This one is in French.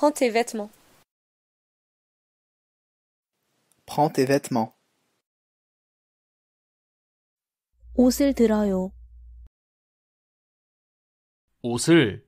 Prends tes vêtements. Prends tes vêtements. 옷을 들어요. 옷을